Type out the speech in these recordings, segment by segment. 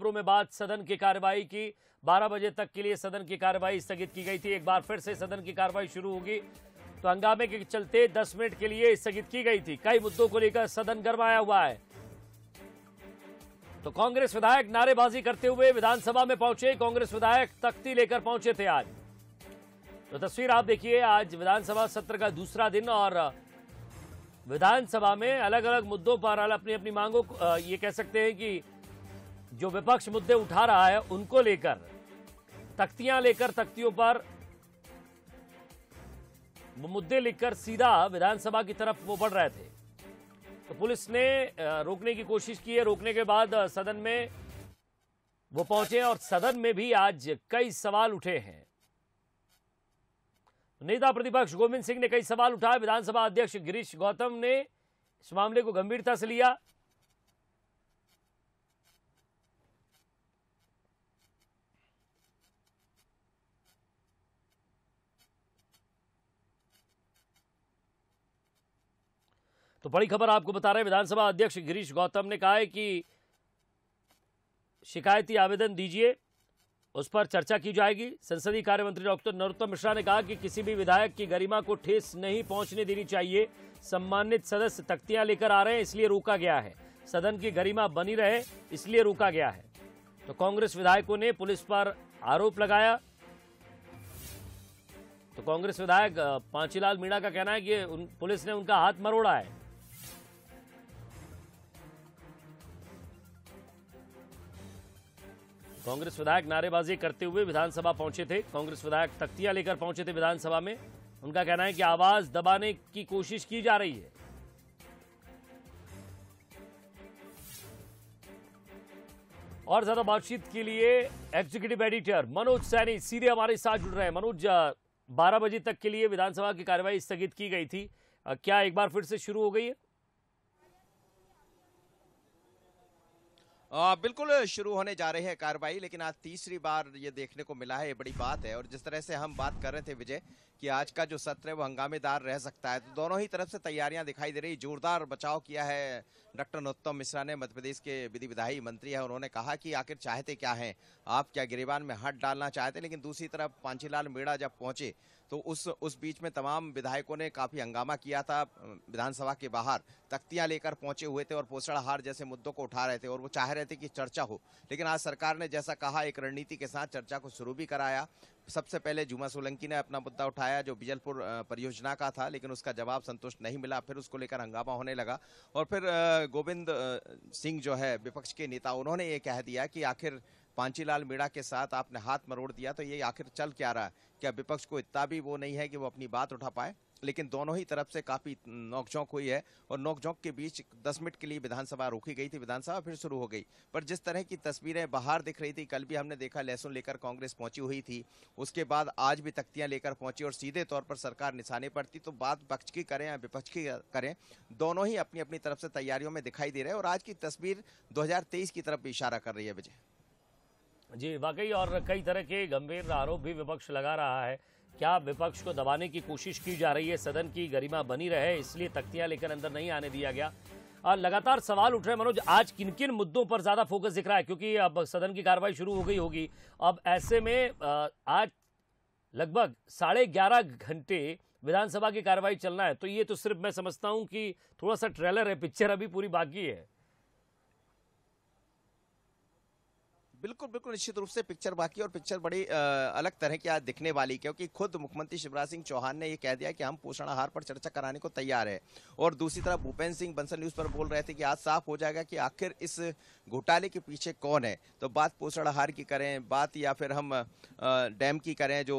खबरों में बात सदन की कार्यवाही की 12 बजे तक के लिए सदन की कार्यवाही स्थगित की गई थी एक बार फिर से सदन की कार्यवाही शुरू होगी तो हंगामे के चलते 10 मिनट के लिए स्थगित की गई थी कई मुद्दों को लेकर सदन गर्माया हुआ है तो कांग्रेस विधायक नारेबाजी करते हुए विधानसभा में पहुंचे कांग्रेस विधायक तख्ती लेकर पहुंचे थे आज तो तस्वीर आप देखिए आज विधानसभा सत्र का दूसरा दिन और विधानसभा में अलग अलग मुद्दों पर अपनी अपनी मांगों ये कह सकते हैं कि जो विपक्ष मुद्दे उठा रहा है उनको लेकर तख्तियां लेकर तख्तियों पर मुद्दे लिखकर सीधा विधानसभा की तरफ वो बढ़ रहे थे तो पुलिस ने रोकने की कोशिश की है रोकने के बाद सदन में वो पहुंचे और सदन में भी आज कई सवाल उठे हैं नेता प्रतिपक्ष गोविंद सिंह ने कई सवाल उठाए विधानसभा अध्यक्ष गिरीश गौतम ने इस मामले को गंभीरता से लिया तो बड़ी खबर आपको बता रहे हैं विधानसभा अध्यक्ष गिरीश गौतम ने कहा है कि शिकायती आवेदन दीजिए उस पर चर्चा की जाएगी संसदीय कार्य मंत्री डॉक्टर नरोत्तम मिश्रा ने कहा कि किसी भी विधायक की गरिमा को ठेस नहीं पहुंचने देनी चाहिए सम्मानित सदस्य तख्तियां लेकर आ रहे हैं इसलिए रोका गया है सदन की गरिमा बनी रहे इसलिए रोका गया है तो कांग्रेस विधायकों ने पुलिस पर आरोप लगाया तो कांग्रेस विधायक पांचीलाल मीणा का कहना है कि पुलिस ने उनका हाथ मरोड़ा है कांग्रेस विधायक नारेबाजी करते हुए विधानसभा पहुंचे थे कांग्रेस विधायक तख्तियां लेकर पहुंचे थे विधानसभा में उनका कहना है कि आवाज दबाने की कोशिश की जा रही है और ज्यादा बातचीत के लिए एग्जीक्यूटिव एडिटर मनोज सैनी सीधे हमारे साथ जुड़ रहे हैं मनोज बारह बजे तक के लिए विधानसभा की कार्यवाही स्थगित की गई थी क्या एक बार फिर से शुरू हो गई है आ, बिल्कुल शुरू होने जा रही है कार्रवाई लेकिन आज तीसरी बार ये देखने को मिला है ये बड़ी बात है और जिस तरह से हम बात कर रहे थे विजय कि आज का जो सत्र है वो हंगामेदार रह सकता है तो दोनों ही तरफ से तैयारियां दिखाई दे रही जोरदार बचाव किया है डॉक्टर नोत्तम मिश्रा ने मध्य प्रदेश के विधि विधायी मंत्री है उन्होंने कहा कि आखिर चाहते क्या है आप क्या गिरिबान में हट डालना चाहते लेकिन दूसरी तरफ पांचीलाल मीणा जब पहुंचे तो उस उस बीच में तमाम विधायकों ने काफी हंगामा किया था विधानसभा के बाहर तख्तियां लेकर पहुंचे हुए थे और पोषण हार जैसे मुद्दों को उठा रहे थे और वो चाह रहे रहे थे कि चर्चा हो लेकिन आज सरकार ने जैसा कहा एक रणनीति के साथ चर्चा को शुरू भी कराया सबसे पहले जुमा सोलंकी ने अपना मुद्दा उठाया जो बिजलपुर परियोजना का था लेकिन उसका जवाब संतुष्ट नहीं मिला फिर उसको लेकर हंगामा होने लगा और फिर गोविंद सिंह जो है विपक्ष के नेता उन्होंने ये कह दिया कि आखिर पांचीलाल मीणा के साथ आपने हाथ मरोड़ दिया तो ये आखिर चल क्या रहा है क्या विपक्ष को इतना भी वो नहीं है कि वो अपनी बात उठा पाए लेकिन दोनों ही तरफ से काफी नोकझोंक हुई है और नोकझोंक के बीच 10 मिनट के लिए विधानसभा रोकी गई थी विधानसभा फिर शुरू हो गई पर जिस तरह की तस्वीरें बाहर दिख रही थी कल भी हमने देखा लहसुन लेकर कांग्रेस पहुंची हुई थी उसके बाद आज भी तख्तियां लेकर पहुंची और सीधे तौर पर सरकार निशाने पर थी तो बात पक्ष की करें या विपक्ष की करें दोनों ही अपनी अपनी तरफ से तैयारियों में दिखाई दे रहे हैं और आज की तस्वीर दो की तरफ भी इशारा कर रही है विजय जी वाकई और कई तरह के गंभीर आरोप भी विपक्ष लगा रहा है क्या विपक्ष को दबाने की कोशिश की जा रही है सदन की गरिमा बनी रहे इसलिए तख्तियां लेकर अंदर नहीं आने दिया गया और लगातार सवाल उठ रहे हैं मनोज आज किन किन मुद्दों पर ज्यादा फोकस दिख रहा है क्योंकि अब सदन की कार्रवाई शुरू हो गई होगी अब ऐसे में आज लगभग साढ़े ग्यारह घंटे विधानसभा की कार्रवाई चलना है तो ये तो सिर्फ मैं समझता हूं कि थोड़ा सा ट्रेलर है पिक्चर अभी पूरी बाकी है बिल्कुल बिल्कुल निश्चित रूप से पिक्चर बाकी और पिक्चर बड़ी आ, अलग तरह की आज दिखने वाली क्योंकि खुद मुख्यमंत्री शिवराज सिंह चौहान ने यह कह दिया कि हम पोषण आहार पर चर्चा कराने को तैयार है और दूसरी तरफ भूपेंद्र सिंह बंसल न्यूज पर बोल रहे थे कि आज साफ हो जाएगा कि आखिर इस घोटाले के पीछे कौन है तो बात पोषण आहार की करें बात या फिर हम डैम की करें जो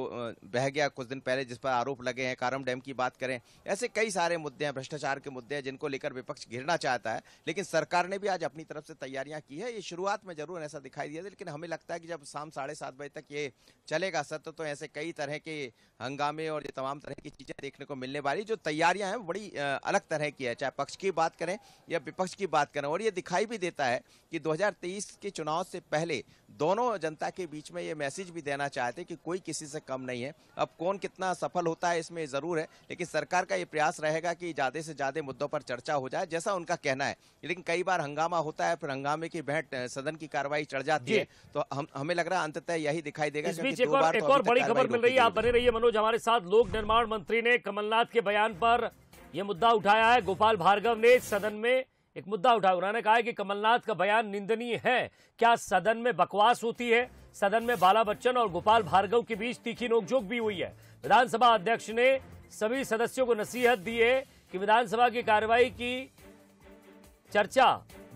बह गया कुछ दिन पहले जिस पर आरोप लगे हैं कारम डैम की बात करें ऐसे कई सारे मुद्दे हैं भ्रष्टाचार के मुद्दे हैं जिनको लेकर विपक्ष घिरना चाहता है लेकिन सरकार ने भी आज अपनी तरफ से तैयारियां की है ये शुरुआत में जरूर ऐसा दिखाई दिया लेकिन हमें लगता है कि जब शाम साढ़े सात बजे तक ये चलेगा सत्र तो ऐसे कई तरह के हंगामे और ये तमाम तरह की चीज़ें देखने को मिलने वाली जो तैयारियां हैं बड़ी अलग तरह की है चाहे पक्ष की बात करें या विपक्ष की बात करें और ये दिखाई भी देता है कि दो के चुनाव से पहले दोनों जनता के बीच में ये मैसेज भी देना चाहते कि कोई किसी से कम नहीं है अब कौन कितना सफल होता है इसमें ज़रूर है लेकिन सरकार का ये प्रयास रहेगा कि ज़्यादा से ज़्यादा मुद्दों पर चर्चा हो जाए जैसा उनका कहना है लेकिन कई बार हंगामा होता है फिर हंगामे की भेंट सदन की कार्रवाई चढ़ जाती है है तो हम हमें लग रहा है अंततः यही दिखाई देगा इस बीच एक और तो एक और बड़ी खबर मिल रही है आप बने रहिए मनोज हमारे साथ लोक निर्माण मंत्री ने कमलनाथ के बयान पर यह मुद्दा उठाया है गोपाल भार्गव ने सदन में एक मुद्दा उठा उन्होंने कहा है कि कमलनाथ का बयान निंदनीय है क्या सदन में बकवास होती है सदन में बाला बच्चन और गोपाल भार्गव के बीच तीखी नोकझोंक भी हुई है विधानसभा अध्यक्ष ने सभी सदस्यों को नसीहत दी है कि विधानसभा की कार्यवाही की चर्चा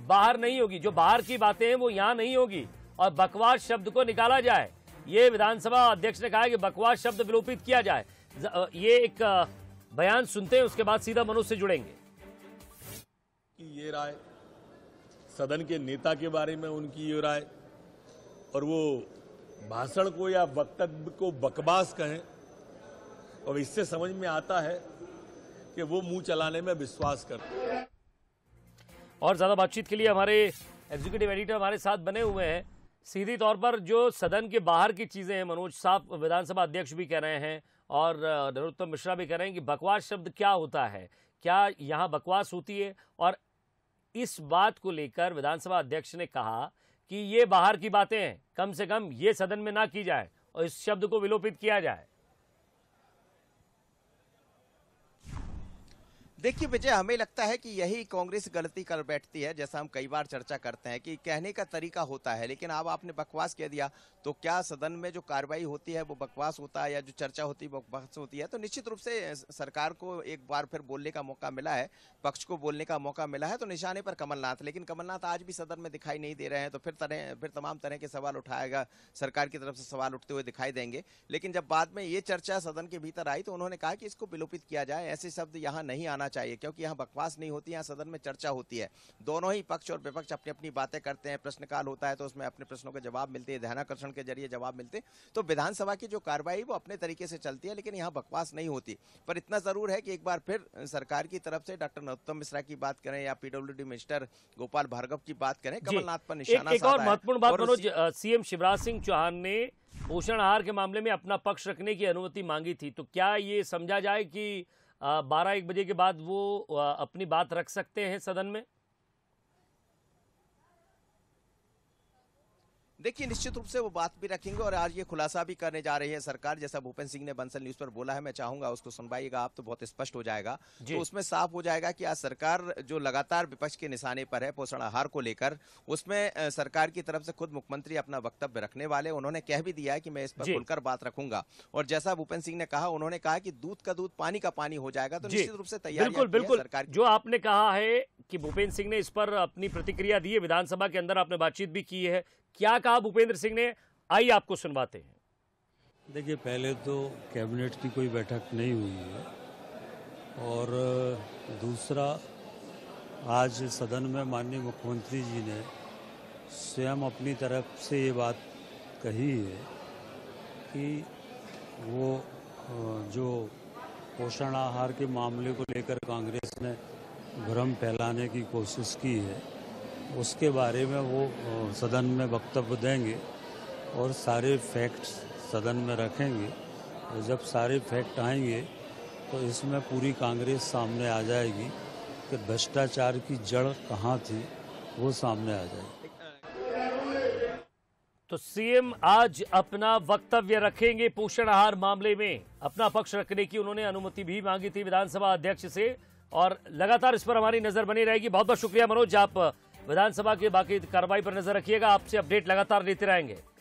बाहर नहीं होगी जो बाहर की बातें हैं वो यहां नहीं होगी और बकवास शब्द को निकाला जाए ये विधानसभा अध्यक्ष ने कहा कि बकवास शब्द विलोपित किया जाए ये एक बयान सुनते हैं उसके बाद सीधा मनोज से जुड़ेंगे ये राय सदन के नेता के बारे में उनकी ये राय और वो भाषण को या वक्तव्य को बकवास कहें और इससे समझ में आता है कि वो मुंह चलाने में विश्वास करते और ज्यादा बातचीत के लिए हमारे एग्जीक्यूटिव एडिटर हमारे साथ बने हुए हैं सीधी तौर पर जो सदन के बाहर की चीज़ें हैं मनोज साहब विधानसभा अध्यक्ष भी कह रहे हैं और नरोत्तम मिश्रा भी कह रहे हैं कि बकवास शब्द क्या होता है क्या यहाँ बकवास होती है और इस बात को लेकर विधानसभा अध्यक्ष ने कहा कि ये बाहर की बातें हैं कम से कम ये सदन में ना की जाए और इस शब्द को विलोपित किया जाए देखिए विजय हमें लगता है कि यही कांग्रेस गलती कर बैठती है जैसा हम कई बार चर्चा करते हैं कि कहने का तरीका होता है लेकिन अब आपने बकवास कह दिया तो क्या सदन में जो कार्रवाई होती है वो बकवास होता है या जो चर्चा होती है बकवास होती है तो निश्चित रूप से सरकार को एक बार फिर बोलने का मौका मिला है पक्ष को बोलने का मौका मिला है तो निशाने पर कमलनाथ लेकिन कमलनाथ आज भी सदन में दिखाई नहीं दे रहे हैं तो फिर तरह फिर तमाम तरह के सवाल उठाएगा सरकार की तरफ से सवाल उठते हुए दिखाई देंगे लेकिन जब बाद में ये चर्चा सदन के भीतर आई तो उन्होंने कहा कि इसको विलोपित किया जाए ऐसे शब्द यहाँ नहीं आना चाहिए क्योंकि यहाँ बकवास नहीं होती यहाँ सदन में चर्चा होती है दोनों ही पक्ष और विपक्ष अपनी अपनी बातें करते हैं प्रश्नकाल होता है तो उसमें अपने प्रश्नों के जवाब मिलते हैं ध्यानाकर्षण के जरिए जवाब मिलते तो विधानसभा की जो कार्रवाई वो अपने तरीके से चलती है लेकिन यहाँ बकवास नहीं होती पर इतना ज़रूर है कि एक बार फिर सरकार की तरफ से डॉक्टर नरोत्तम मिश्रा की बात करें या पीडब्ल्यू मिनिस्टर गोपाल भार्गव की बात करें कमलनाथ पर निशाना एक, और महत्वपूर्ण बात मनोज सीएम शिवराज सिंह चौहान ने पोषण आहार के मामले में अपना पक्ष रखने की अनुमति मांगी थी तो क्या ये समझा जाए कि बारह एक बजे के बाद वो अपनी बात रख सकते हैं सदन में देखिए निश्चित रूप से वो बात भी रखेंगे और आज ये खुलासा भी करने जा रही है सरकार जैसा भूपेन्द्र सिंह ने बंसल न्यूज पर बोला है मैं चाहूंगा उसको सुनवाइएगा आप तो बहुत स्पष्ट हो जाएगा तो उसमें साफ हो जाएगा कि आज सरकार जो लगातार विपक्ष के निशाने पर है पोषण आहार को लेकर उसमें सरकार की तरफ से खुद मुख्यमंत्री अपना वक्तव्य रखने वाले उन्होंने कह भी दिया है कि मैं इस पर खुलकर बात रखूंगा और जैसा भूपेन्द्र सिंह ने कहा उन्होंने कहा कि दूध का दूध पानी का पानी हो जाएगा तो निश्चित रूप से तैयार बिल्कुल सरकार जो आपने कहा है कि भूपेन्द्र सिंह ने इस पर अपनी प्रतिक्रिया दी है विधानसभा के अंदर आपने बातचीत भी की है क्या कहा भूपेंद्र सिंह ने आई आपको सुनवाते हैं देखिए पहले तो कैबिनेट की कोई बैठक नहीं हुई है और दूसरा आज सदन में माननीय मुख्यमंत्री जी ने स्वयं अपनी तरफ से ये बात कही है कि वो जो पोषण आहार के मामले को लेकर कांग्रेस ने भ्रम फैलाने की कोशिश की है उसके बारे में वो सदन में वक्तव्य देंगे और सारे फैक्ट्स सदन में रखेंगे और जब सारे फैक्ट आएंगे तो इसमें पूरी कांग्रेस सामने आ जाएगी कि भ्रष्टाचार की जड़ कहाँ थी वो सामने आ जाएगी तो सीएम आज अपना वक्तव्य रखेंगे पोषण आहार मामले में अपना पक्ष रखने की उन्होंने अनुमति भी मांगी थी विधानसभा अध्यक्ष से और लगातार इस पर हमारी नजर बनी रहेगी बहुत बहुत शुक्रिया मनोज आप विधानसभा की बाकी कार्रवाई पर नजर रखिएगा आपसे अपडेट लगातार लेते रहेंगे